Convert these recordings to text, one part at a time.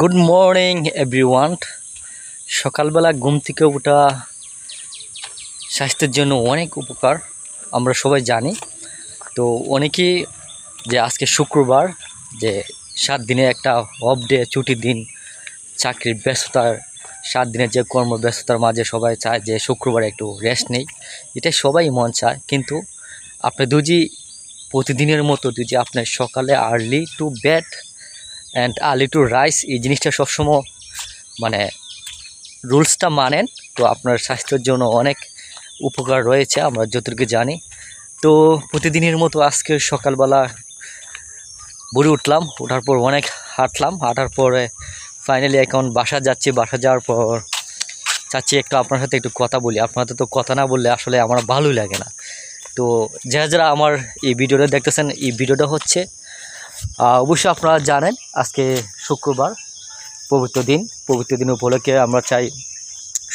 good morning everyone সকালবেলা ঘুম থেকে ওঠা স্বাস্থ্যের জন্য অনেক উপকার আমরা সবাই জানি তো অনেকেই যে আজকে শুক্রবার যে সাত দিনে একটা অফ ডে ছুটির দিন চাকরির ব্যস্ততার সাত দিনের যে কর্মব্যস্ততার মাঝে সবাই চায় যে শুক্রবার একটু রেস্ট নেই এটা সবাই মন চায় কিন্তু আপনি দুজি প্রতিদিনের মতো দুজি আপনার সকালে early to bed and early to rise এই জিনিসটা সবসময় মানে রুলসটা মানেন তো আপনার স্বাস্থ্যের জন্য অনেক উপকার রয়েছে আমরা যতটুকু জানি তো প্রতিদিনের মতো আজকে সকালবেলা ভরে উঠলাম ওঠার পর অনেক হাঁটলাম হাঁটার পরে ফাইনালি এখন বাসা যাচ্ছি বাসা যাওয়ার পর চাচ্ছি একটু আপনার সাথে একটু কথা বলি আপনার তো কথা না বললে আসলে আমার ভালোই লাগে না তো যারা যারা আমার এই ভিডিওটা দেখতেছেন এই ভিডিওটা হচ্ছে অবশ্যই আপনারা জানেন আজকে শুক্রবার পবিত্র দিন পবিত্র দিন উপলক্ষে আমরা চাই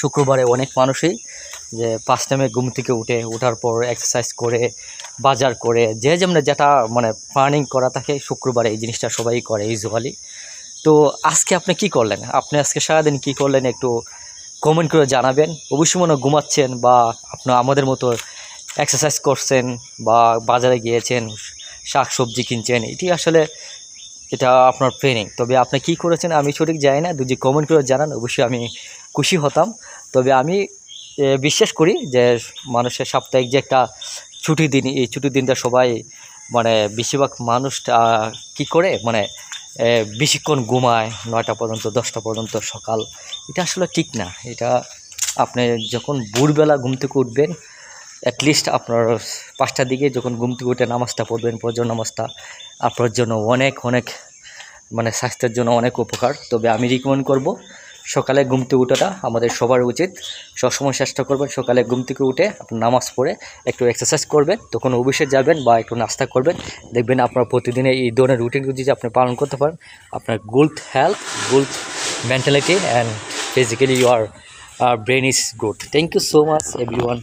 শুক্রবারে অনেক মানুষই যে পাঁচ টাইমে ঘুম থেকে উঠে ওঠার পর এক্সারসাইজ করে বাজার করে যে যেমন যেটা মানে প্ল্যানিং করা থাকে শুক্রবারে এই জিনিসটা সবাই করে ইউজুয়ালি তো আজকে আপনি কি করলেন আপনি আজকে সারাদিন কি করলেন একটু কমেন্ট করে জানাবেন অবশ্যই মনে ঘুমাচ্ছেন বা আপনার আমাদের মতো এক্সারসাইজ করছেন বা বাজারে গিয়েছেন শাক সবজি কিনছেন এটি আসলে এটা আপনার ট্রেনিং তবে আপনি কি করেছেন আমি সঠিক যাই না যদি কমেন্ট করে জানান অবশ্যই আমি খুশি হতাম তবে আমি বিশ্বাস করি যে মানুষের সাপ্তাহিক যে একটা ছুটি দিন এই ছুটির দিনটা সবাই মানে বেশিরভাগ মানুষটা কি করে মানে বেশিক্ষণ ঘুমায় নয়টা পর্যন্ত দশটা পর্যন্ত সকাল এটা আসলে ঠিক না এটা আপনি যখন ভোরবেলা ঘুম থেকে উঠবেন অ্যাটলিস্ট আপনার পাঁচটার দিকে যখন ঘুম থেকে উঠে নামাজটা পড়বেন ফজর নামাজটা আপনার জন্য অনেক অনেক মানে স্বাস্থ্যের জন্য অনেক উপকার তবে আমি রিকমেন্ড করব সকালে ঘুম থেকে উঠাটা আমাদের সবার উচিত সবসময় চেষ্টা করবেন সকালে ঘুম থেকে উঠে আপনার নামাজ পড়ে একটু এক্সারসাইজ করবেন তখন অফিসে যাবেন বা একটু নাস্তা করবেন দেখবেন আপনার প্রতিদিনে এই ধরনের রুটিন যদি আপনি পালন করতে পারেন আপনার গুলথ হেলথ গুলথ mentality and physically your brain is good thank you so much every